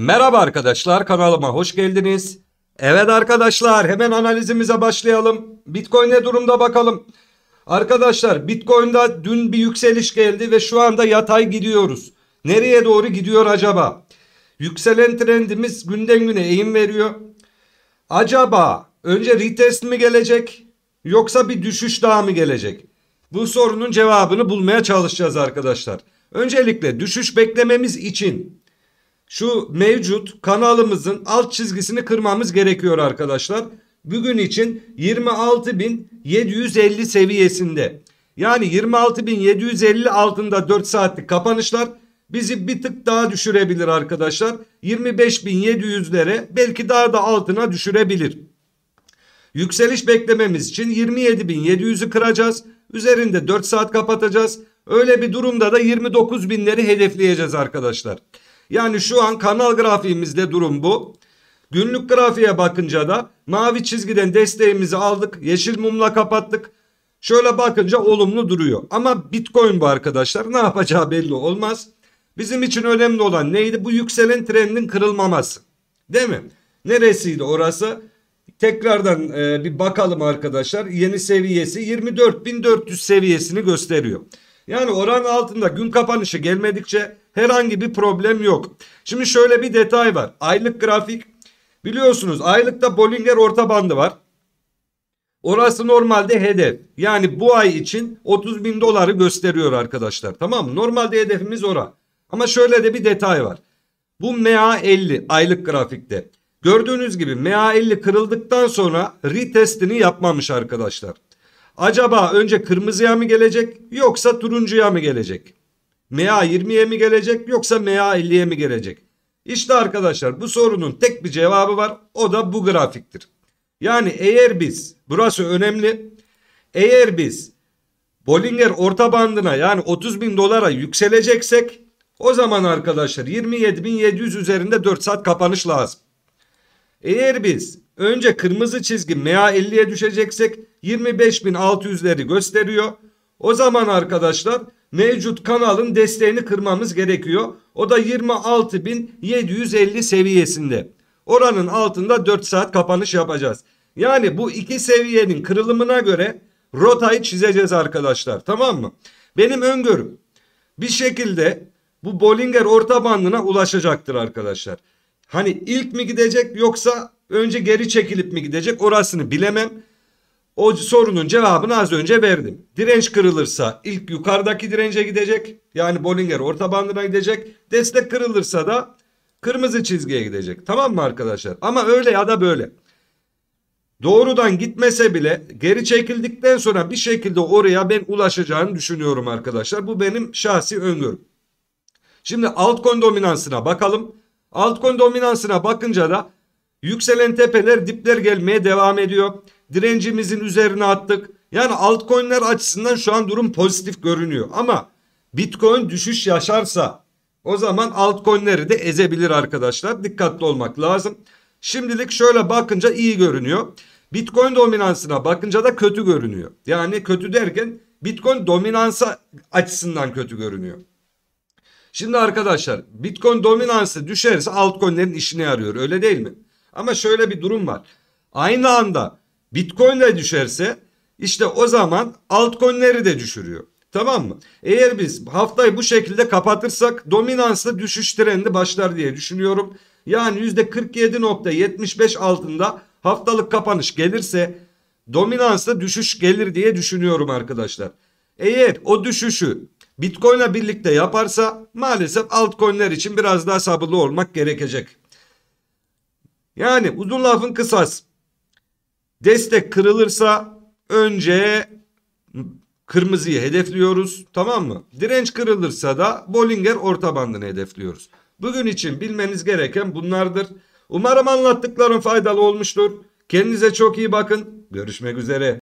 Merhaba arkadaşlar kanalıma hoş geldiniz. Evet arkadaşlar hemen analizimize başlayalım. Bitcoin ne durumda bakalım. Arkadaşlar Bitcoin'da dün bir yükseliş geldi ve şu anda yatay gidiyoruz. Nereye doğru gidiyor acaba? Yükselen trendimiz günden güne eğim veriyor. Acaba önce retest mi gelecek yoksa bir düşüş daha mı gelecek? Bu sorunun cevabını bulmaya çalışacağız arkadaşlar. Öncelikle düşüş beklememiz için şu mevcut kanalımızın alt çizgisini kırmamız gerekiyor arkadaşlar. Bugün için 26.750 seviyesinde. Yani 26.750 altında 4 saatlik kapanışlar bizi bir tık daha düşürebilir arkadaşlar. 25.700'lere belki daha da altına düşürebilir. Yükseliş beklememiz için 27.700'ü kıracağız. Üzerinde 4 saat kapatacağız. Öyle bir durumda da 29.000'leri hedefleyeceğiz arkadaşlar. Arkadaşlar. Yani şu an kanal grafiğimizde durum bu. Günlük grafiğe bakınca da mavi çizgiden desteğimizi aldık. Yeşil mumla kapattık. Şöyle bakınca olumlu duruyor. Ama bitcoin bu arkadaşlar. Ne yapacağı belli olmaz. Bizim için önemli olan neydi? Bu yükselen trendin kırılmaması. Değil mi? Neresiydi orası? Tekrardan e, bir bakalım arkadaşlar. Yeni seviyesi 24.400 seviyesini gösteriyor. Yani oran altında gün kapanışı gelmedikçe Herhangi bir problem yok. Şimdi şöyle bir detay var. Aylık grafik biliyorsunuz aylıkta Bollinger orta bandı var. Orası normalde hedef. Yani bu ay için 30 bin doları gösteriyor arkadaşlar. Tamam mı? Normalde hedefimiz ora. Ama şöyle de bir detay var. Bu MA50 aylık grafikte. Gördüğünüz gibi MA50 kırıldıktan sonra retestini yapmamış arkadaşlar. Acaba önce kırmızıya mı gelecek yoksa turuncuya mı gelecek? MA 20'ye mi gelecek yoksa MA 50'ye mi gelecek? İşte arkadaşlar bu sorunun tek bir cevabı var. O da bu grafiktir. Yani eğer biz burası önemli. Eğer biz Bollinger orta bandına yani 30 bin dolara yükseleceksek o zaman arkadaşlar 27.700 üzerinde 4 saat kapanış lazım. Eğer biz önce kırmızı çizgi MA 50'ye düşeceksek 25.600'leri gösteriyor. O zaman arkadaşlar mevcut kanalın desteğini kırmamız gerekiyor. O da 26.750 seviyesinde. Oranın altında 4 saat kapanış yapacağız. Yani bu iki seviyenin kırılımına göre rotayı çizeceğiz arkadaşlar tamam mı? Benim öngörüm bir şekilde bu Bollinger orta bandına ulaşacaktır arkadaşlar. Hani ilk mi gidecek yoksa önce geri çekilip mi gidecek orasını bilemem. O sorunun cevabını az önce verdim. Direnç kırılırsa ilk yukarıdaki dirence gidecek. Yani Bollinger orta bandına gidecek. Destek kırılırsa da kırmızı çizgiye gidecek. Tamam mı arkadaşlar? Ama öyle ya da böyle. Doğrudan gitmese bile geri çekildikten sonra bir şekilde oraya ben ulaşacağını düşünüyorum arkadaşlar. Bu benim şahsi öngörüm. Şimdi altcoin dominansına bakalım. Altcoin dominansına bakınca da yükselen tepeler dipler gelmeye devam ediyor. Direncimizin üzerine attık. Yani altcoin'ler açısından şu an durum pozitif görünüyor. Ama Bitcoin düşüş yaşarsa o zaman altcoin'leri de ezebilir arkadaşlar. Dikkatli olmak lazım. Şimdilik şöyle bakınca iyi görünüyor. Bitcoin dominansına bakınca da kötü görünüyor. Yani kötü derken Bitcoin dominansa açısından kötü görünüyor. Şimdi arkadaşlar Bitcoin dominansı düşerse altcoin'lerin işine yarıyor öyle değil mi? Ama şöyle bir durum var. Aynı anda Bitcoin de düşerse işte o zaman altcoin'leri de düşürüyor. Tamam mı? Eğer biz haftayı bu şekilde kapatırsak dominanslı düşüş trendi başlar diye düşünüyorum. Yani %47.75 altında haftalık kapanış gelirse dominanslı düşüş gelir diye düşünüyorum arkadaşlar. Eğer o düşüşü Bitcoin'le birlikte yaparsa maalesef altcoin'ler için biraz daha sabırlı olmak gerekecek. Yani uzun lafın kısası Destek kırılırsa önce kırmızıyı hedefliyoruz tamam mı? Direnç kırılırsa da Bollinger orta bandını hedefliyoruz. Bugün için bilmeniz gereken bunlardır. Umarım anlattıklarım faydalı olmuştur. Kendinize çok iyi bakın. Görüşmek üzere.